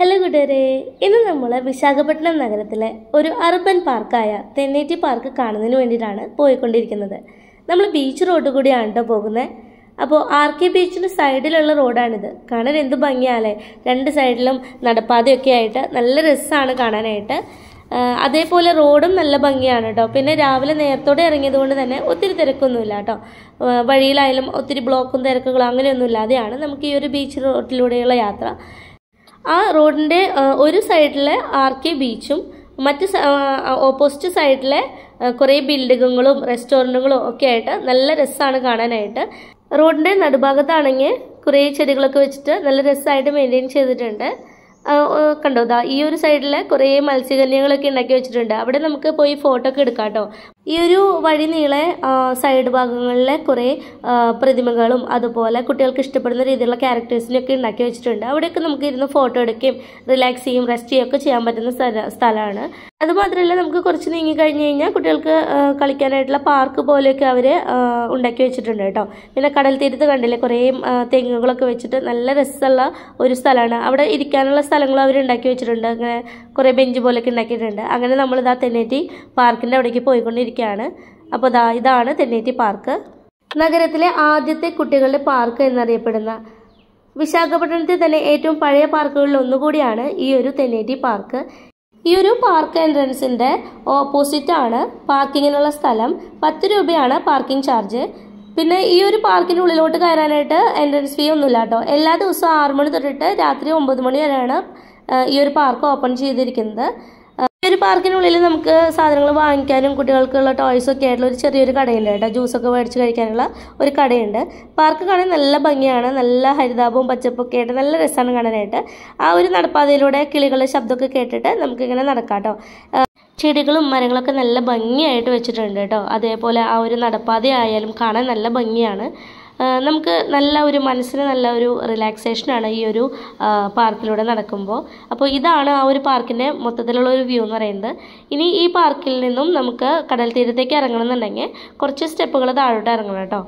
hello കൂട്ടുകാരെ ഇന്ന് നമ്മൾ വിശാഖപട്ടണം നഗരത്തിലെ ഒരു അർബൻ പാർക്കായ തെന്നേറ്റി പാർക്ക് കാണുന്നതിന് വേണ്ടിയിട്ടാണ് പോയിക്കൊണ്ടിരിക്കുന്നത് നമ്മൾ ബീച്ച് റോഡ് കൂടിയാണ് കേട്ടോ പോകുന്നത് അപ്പോൾ ആർ കെ ബീച്ചിൻ്റെ സൈഡിലുള്ള റോഡാണിത് കാണാൻ എന്ത് ഭംഗിയാലേ രണ്ട് സൈഡിലും നടപ്പാതയൊക്കെ ആയിട്ട് നല്ല രസമാണ് കാണാനായിട്ട് അതേപോലെ റോഡും നല്ല ഭംഗിയാണ് കേട്ടോ പിന്നെ രാവിലെ നേരത്തോടെ ഇറങ്ങിയത് കൊണ്ട് തന്നെ ഒത്തിരി തിരക്കൊന്നുമില്ല കേട്ടോ വഴിയിലായാലും ഒത്തിരി ബ്ലോക്കും തിരക്കുകളും അങ്ങനെയൊന്നും ഇല്ലാതെയാണ് നമുക്ക് ഈ ഒരു ബീച്ച് റോട്ടിലൂടെയുള്ള യാത്ര ആ റോഡിൻ്റെ ഒരു സൈഡിലെ ആർ കെ ബീച്ചും മറ്റ് ഓപ്പോസിറ്റ് സൈഡിലെ കുറേ ബിൽഡിങ്ങുകളും റെസ്റ്റോറൻറ്റുകളും ഒക്കെ ആയിട്ട് നല്ല രസമാണ് കാണാനായിട്ട് റോഡിൻ്റെ നടുഭാഗത്താണെങ്കിൽ കുറേ ചെടികളൊക്കെ വെച്ചിട്ട് നല്ല രസമായിട്ട് മെയിൻറ്റെയിൻ ചെയ്തിട്ടുണ്ട് കണ്ടോ ദാ ഈ ഒരു സൈഡിൽ കുറേ മത്സ്യകന്യകളൊക്കെ ഉണ്ടാക്കി വെച്ചിട്ടുണ്ട് അവിടെ നമുക്ക് പോയി ഫോട്ടോ ഒക്കെ എടുക്കാം കേട്ടോ ഈ ഒരു വഴി നീളെ സൈഡ് ഭാഗങ്ങളിലെ കുറേ പ്രതിമകളും അതുപോലെ കുട്ടികൾക്ക് ഇഷ്ടപ്പെടുന്ന രീതിയിലുള്ള ക്യാരക്ടേഴ്സിനൊക്കെ ഉണ്ടാക്കി വെച്ചിട്ടുണ്ട് അവിടെയൊക്കെ നമുക്ക് ഇരുന്ന് ഫോട്ടോ എടുക്കുകയും റിലാക്സ് ചെയ്യും റെസ്റ്റ് ചെയ്യുകയും ഒക്കെ ചെയ്യാൻ പറ്റുന്ന സ്ഥലമാണ് അതുമാത്രമല്ല നമുക്ക് കുറച്ച് നീങ്ങി കഴിഞ്ഞ് കഴിഞ്ഞാൽ കുട്ടികൾക്ക് കളിക്കാനായിട്ടുള്ള പാർക്ക് പോലെയൊക്കെ അവർ ഉണ്ടാക്കി വെച്ചിട്ടുണ്ട് കേട്ടോ പിന്നെ കടൽ തീരത്ത് കണ്ടില്ലേ കുറേ തെങ്ങുകളൊക്കെ വെച്ചിട്ട് നല്ല രസമുള്ള ഒരു സ്ഥലമാണ് അവിടെ ഇരിക്കാനുള്ള സ്ഥലങ്ങളും അവർ ഉണ്ടാക്കി വെച്ചിട്ടുണ്ട് അങ്ങനെ കുറേ ബെഞ്ച് പോലെയൊക്കെ ഉണ്ടാക്കിയിട്ടുണ്ട് അങ്ങനെ നമ്മൾ ഇതാ തെന്നേറ്റി പാർക്കിൻ്റെ അവിടേക്ക് പോയിക്കൊണ്ടിരിക്കും ഇരിക്കുകയാണ് അപ്പോൾ ദാ ഇതാണ് തെന്നേറ്റി പാർക്ക് നഗരത്തിലെ ആദ്യത്തെ കുട്ടികളുടെ പാർക്ക് എന്നറിയപ്പെടുന്ന വിശാഖപട്ടണത്തിൽ തന്നെ ഏറ്റവും പഴയ പാർക്കുകളിൽ ഒന്നുകൂടിയാണ് ഈ ഒരു തെന്നേറ്റി പാർക്ക് ഈ ഒരു പാർക്ക് എൻട്രൻസിൻ്റെ ഓപ്പോസിറ്റാണ് പാർക്കിങ്ങിനുള്ള സ്ഥലം പത്ത് രൂപയാണ് പാർക്കിംഗ് ചാർജ് പിന്നെ ഈ ഒരു പാർക്കിൻ്റെ ഉള്ളിലോട്ട് കയറാനായിട്ട് എൻട്രൻസ് ഫീ ഒന്നുമില്ല കേട്ടോ എല്ലാ ദിവസവും ആറ് മണി തൊട്ടിട്ട് രാത്രി ഒമ്പത് മണി വരെയാണ് ഈ ഒരു പാർക്ക് ഓപ്പൺ ചെയ്തിരിക്കുന്നത് ഒരു പാർക്കിനുള്ളിൽ നമുക്ക് സാധനങ്ങൾ വാങ്ങിക്കാനും കുട്ടികൾക്കുള്ള ഒക്കെ ആയിട്ടുള്ള ഒരു ചെറിയൊരു കടയുണ്ട് കേട്ടോ ജ്യൂസൊക്കെ മേടിച്ച് കഴിക്കാനുള്ള ഒരു കടയുണ്ട് പാർക്ക് കാണാൻ നല്ല ഭംഗിയാണ് നല്ല ഹരിതാപവും പച്ചപ്പൊക്കെ ആയിട്ട് നല്ല രസമാണ് കാണാനായിട്ട് ആ ഒരു നടപ്പാതയിലൂടെ കിളികളുടെ ശബ്ദമൊക്കെ കേട്ടിട്ട് നമുക്കിങ്ങനെ നടക്കാം കേട്ടോ ചെടികളും മരങ്ങളൊക്കെ നല്ല ഭംഗിയായിട്ട് വെച്ചിട്ടുണ്ട് കേട്ടോ അതേപോലെ ആ ഒരു നടപ്പാതയായാലും കാണാൻ നല്ല ഭംഗിയാണ് നമുക്ക് നല്ല ഒരു മനസ്സിന് നല്ല ഒരു റിലാക്സേഷനാണ് ഈ ഒരു പാർക്കിലൂടെ നടക്കുമ്പോൾ അപ്പോൾ ഇതാണ് ആ ഒരു പാർക്കിൻ്റെ മൊത്തത്തിലുള്ള ഒരു വ്യൂ എന്ന് പറയുന്നത് ഇനി ഈ പാർക്കിൽ നിന്നും നമുക്ക് കടൽ തീരത്തേക്ക് എന്നുണ്ടെങ്കിൽ കുറച്ച് സ്റ്റെപ്പുകൾ താഴോട്ട് ഇറങ്ങണം കേട്ടോ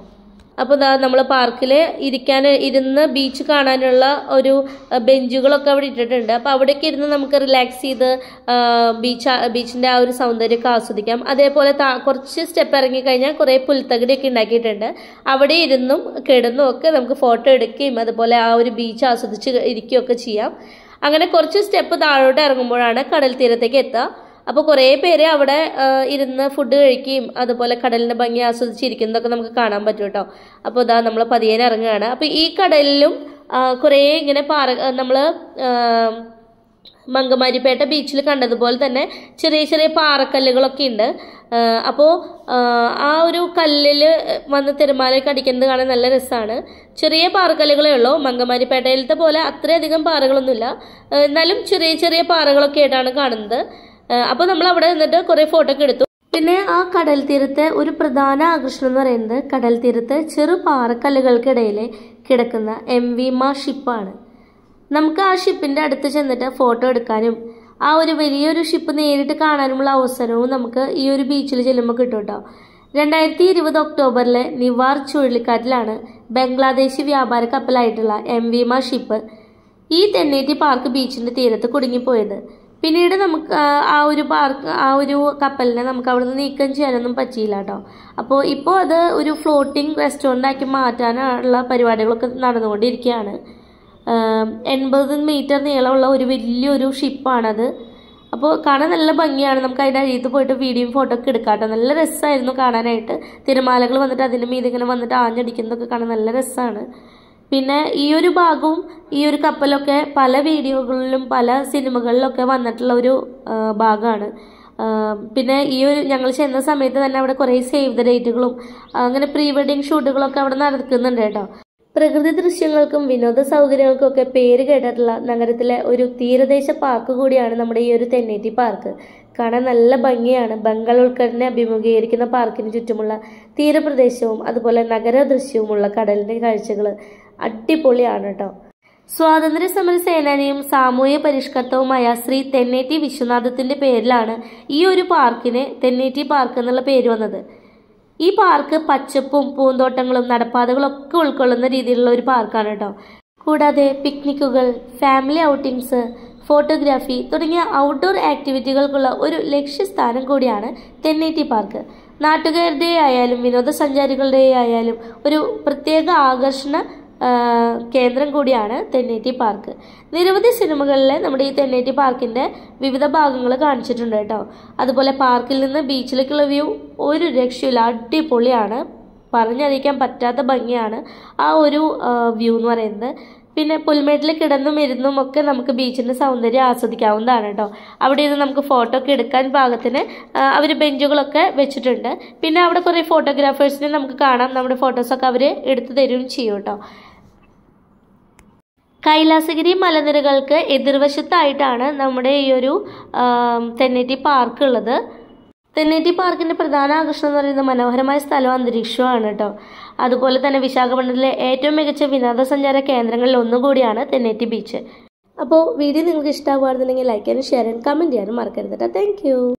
അപ്പോൾ ഇതാ നമ്മൾ പാർക്കിൽ ഇരിക്കാൻ ഇരുന്ന് ബീച്ച് കാണാനുള്ള ഒരു ബെഞ്ചുകളൊക്കെ അവിടെ ഇട്ടിട്ടുണ്ട് അപ്പോൾ അവിടേക്ക് ഇരുന്ന് നമുക്ക് റിലാക്സ് ചെയ്ത് ബീച്ച് ബീച്ചിൻ്റെ ആ ഒരു സൗന്ദര്യമൊക്കെ ആസ്വദിക്കാം അതേപോലെ താ കുറച്ച് സ്റ്റെപ്പ് ഇറങ്ങിക്കഴിഞ്ഞാൽ കുറേ പുൽത്തകിടിയൊക്കെ ഉണ്ടാക്കിയിട്ടുണ്ട് അവിടെ ഇരുന്നും കിടന്നും ഒക്കെ നമുക്ക് ഫോട്ടോ എടുക്കുകയും അതുപോലെ ആ ഒരു ബീച്ച് ആസ്വദിച്ച് ഇരിക്കുകയൊക്കെ ചെയ്യാം അങ്ങനെ കുറച്ച് സ്റ്റെപ്പ് താഴോട്ട് ഇറങ്ങുമ്പോഴാണ് കടൽ തീരത്തേക്ക് എത്തുക അപ്പോൾ കുറേ പേര് അവിടെ ഇരുന്ന് ഫുഡ് കഴിക്കുകയും അതുപോലെ കടലിൻ്റെ ഭംഗി ആസ്വദിച്ചിരിക്കുന്നതൊക്കെ നമുക്ക് കാണാൻ പറ്റും കേട്ടോ അപ്പോൾ ഇതാ നമ്മൾ പതിയേനെ ഇറങ്ങുകയാണ് അപ്പോൾ ഈ കടലിലും കുറേ ഇങ്ങനെ പാറ നമ്മൾ മങ്കമാരിപ്പേട്ട ബീച്ചിൽ കണ്ടതുപോലെ തന്നെ ചെറിയ ചെറിയ പാറക്കല്ലുകളൊക്കെ ഉണ്ട് അപ്പോൾ ആ ഒരു കല്ലിൽ വന്ന് തിരമാലയൊക്കെ അടിക്കുന്നത് കാണാൻ നല്ല രസമാണ് ചെറിയ പാറക്കല്ലുകളേ ഉള്ളൂ മങ്കമാരിപ്പേട്ടയിലത്തെ പോലെ അത്രയധികം പാറകളൊന്നുമില്ല എന്നാലും ചെറിയ ചെറിയ പാറകളൊക്കെ ആയിട്ടാണ് കാണുന്നത് അപ്പോൾ നമ്മൾ അവിടെ നിന്നിട്ട് കുറേ ഫോട്ടോ ഒക്കെ എടുത്തു പിന്നെ ആ കടൽ തീരത്തെ ഒരു പ്രധാന ആകർഷണം എന്ന് പറയുന്നത് കടൽ തീരത്തെ ചെറു പാറക്കല്ലുകൾക്കിടയിൽ കിടക്കുന്ന എം വി മാ ഷിപ്പാണ് നമുക്ക് ആ ഷിപ്പിന്റെ അടുത്ത് ചെന്നിട്ട് ഫോട്ടോ എടുക്കാനും ആ ഒരു വലിയൊരു ഷിപ്പ് നേരിട്ട് കാണാനുമുള്ള അവസരവും നമുക്ക് ഈ ഒരു ബീച്ചിൽ ചെല്ലുമ്പോൾ കിട്ടും കേട്ടോ രണ്ടായിരത്തി ഇരുപത് ഒക്ടോബറിലെ നിവാർ ചുഴലിക്കാറ്റിലാണ് ബംഗ്ലാദേശി വ്യാപാര കപ്പലായിട്ടുള്ള എം വി മാ ഷിപ്പ് ഈ തെന്നേറ്റി പാർക്ക് ബീച്ചിന്റെ തീരത്ത് കുടുങ്ങിപ്പോയത് പിന്നീട് നമുക്ക് ആ ഒരു പാർക്ക് ആ ഒരു കപ്പലിനെ നമുക്ക് അവിടെ നിന്ന് നീക്കം ചെയ്യാനൊന്നും പറ്റിയില്ല കേട്ടോ അപ്പോൾ ഇപ്പോൾ അത് ഒരു ഫ്ലോട്ടിംഗ് ആക്കി മാറ്റാനുള്ള പരിപാടികളൊക്കെ നടന്നുകൊണ്ടിരിക്കുകയാണ് എൺപത് മീറ്റർ നീളമുള്ള ഒരു വലിയൊരു ഷിപ്പാണത് അപ്പോൾ കാണാൻ നല്ല ഭംഗിയാണ് നമുക്ക് അതിൻ്റെ അഴിയത്ത് പോയിട്ട് വീഡിയോയും ഫോട്ടോ ഒക്കെ എടുക്കാം കേട്ടോ നല്ല രസമായിരുന്നു കാണാനായിട്ട് തിരമാലകൾ വന്നിട്ട് അതിൻ്റെ മീതെ ഇങ്ങനെ വന്നിട്ട് ആഞ്ഞടിക്കുന്നതൊക്കെ കാണാൻ നല്ല രസമാണ് പിന്നെ ഈ ഒരു ഭാഗവും ഈ ഒരു കപ്പലൊക്കെ പല വീഡിയോകളിലും പല സിനിമകളിലൊക്കെ വന്നിട്ടുള്ള ഒരു ഭാഗമാണ് പിന്നെ ഈ ഒരു ഞങ്ങൾ ചെന്ന സമയത്ത് തന്നെ അവിടെ കുറേ സേവ് ദ ഡേറ്റുകളും അങ്ങനെ പ്രീ വെഡിങ് ഷൂട്ടുകളൊക്കെ അവിടെ നടക്കുന്നുണ്ട് കേട്ടോ പ്രകൃതി ദൃശ്യങ്ങൾക്കും വിനോദ സൗകര്യങ്ങൾക്കും ഒക്കെ പേര് കേട്ടിട്ടുള്ള നഗരത്തിലെ ഒരു തീരദേശ പാർക്ക് കൂടിയാണ് നമ്മുടെ ഈ ഒരു തെന്നേറ്റി പാർക്ക് കാണാൻ നല്ല ഭംഗിയാണ് ബംഗാൾ ഉൾക്കടലിനെ അഭിമുഖീകരിക്കുന്ന പാർക്കിന് ചുറ്റുമുള്ള തീരപ്രദേശവും അതുപോലെ നഗര ദൃശ്യവുമുള്ള കടലിൻ്റെ കാഴ്ചകൾ അടിപൊളിയാണ് കേട്ടോ സ്വാതന്ത്ര്യ സമര സേനാനിയും സാമൂഹ്യ പരിഷ്കർത്തവുമായ ശ്രീ തെന്നേറ്റി വിശ്വനാഥത്തിന്റെ പേരിലാണ് ഈ ഒരു പാർക്കിന് തെന്നേറ്റി പാർക്ക് എന്നുള്ള പേര് വന്നത് ഈ പാർക്ക് പച്ചപ്പും പൂന്തോട്ടങ്ങളും നടപ്പാതകളും ഒക്കെ ഉൾക്കൊള്ളുന്ന രീതിയിലുള്ള ഒരു പാർക്കാണ് കേട്ടോ കൂടാതെ പിക്നിക്കുകൾ ഫാമിലി ഔട്ടിങ്സ് ഫോട്ടോഗ്രാഫി തുടങ്ങിയ ഔട്ട്ഡോർ ആക്ടിവിറ്റികൾക്കുള്ള ഒരു ലക്ഷ്യസ്ഥാനം കൂടിയാണ് തെന്നേറ്റി പാർക്ക് നാട്ടുകാരുടെ ആയാലും വിനോദസഞ്ചാരികളുടെ ആയാലും ഒരു പ്രത്യേക ആകർഷണ കേന്ദ്രം കൂടിയാണ് തെന്നേറ്റി പാർക്ക് നിരവധി സിനിമകളിൽ നമ്മുടെ ഈ തെന്നേറ്റി പാർക്കിൻ്റെ വിവിധ ഭാഗങ്ങൾ കാണിച്ചിട്ടുണ്ട് കേട്ടോ അതുപോലെ പാർക്കിൽ നിന്ന് ബീച്ചിലേക്കുള്ള വ്യൂ ഒരു രക്ഷയില്ല അടിപൊളിയാണ് പറഞ്ഞറിയിക്കാൻ പറ്റാത്ത ഭംഗിയാണ് ആ ഒരു വ്യൂ എന്ന് പറയുന്നത് പിന്നെ പുൽമേട്ടിൽ കിടന്നും ഇരുന്നും ഒക്കെ നമുക്ക് ബീച്ചിൻ്റെ സൗന്ദര്യം ആസ്വദിക്കാവുന്നതാണ് കേട്ടോ അവിടെ ഇരുന്ന് നമുക്ക് ഫോട്ടോ ഒക്കെ എടുക്കാൻ ഭാഗത്തിന് അവർ ബെഞ്ചുകളൊക്കെ വെച്ചിട്ടുണ്ട് പിന്നെ അവിടെ കുറേ ഫോട്ടോഗ്രാഫേഴ്സിനെ നമുക്ക് കാണാം നമ്മുടെ ഫോട്ടോസൊക്കെ അവർ എടുത്തു തരികയും ചെയ്യും കേട്ടോ കൈലാസഗിരി മലനിരകൾക്ക് എതിർവശത്തായിട്ടാണ് നമ്മുടെ ഈ ഒരു തെന്നേറ്റി പാർക്ക് ഉള്ളത് തെന്നേറ്റി പാർക്കിൻ്റെ പ്രധാന ആകർഷണം എന്ന് പറയുന്നത് മനോഹരമായ സ്ഥലവും അന്തരീക്ഷവുമാണ് കേട്ടോ അതുപോലെ തന്നെ വിശാഖപട്ടണത്തിലെ ഏറ്റവും മികച്ച വിനോദസഞ്ചാര കേന്ദ്രങ്ങളിൽ ഒന്നുകൂടിയാണ് തെന്നേറ്റി ബീച്ച് അപ്പോൾ വീഡിയോ നിങ്ങൾക്ക് ഇഷ്ടമാകുമായിരുന്നെങ്കിൽ ലൈക്ക് ചെയ്യാനും ഷെയർ ചെയ്യാനും കമൻറ്റ് ചെയ്യാനും മറക്കരുത് കേട്ടോ താങ്ക്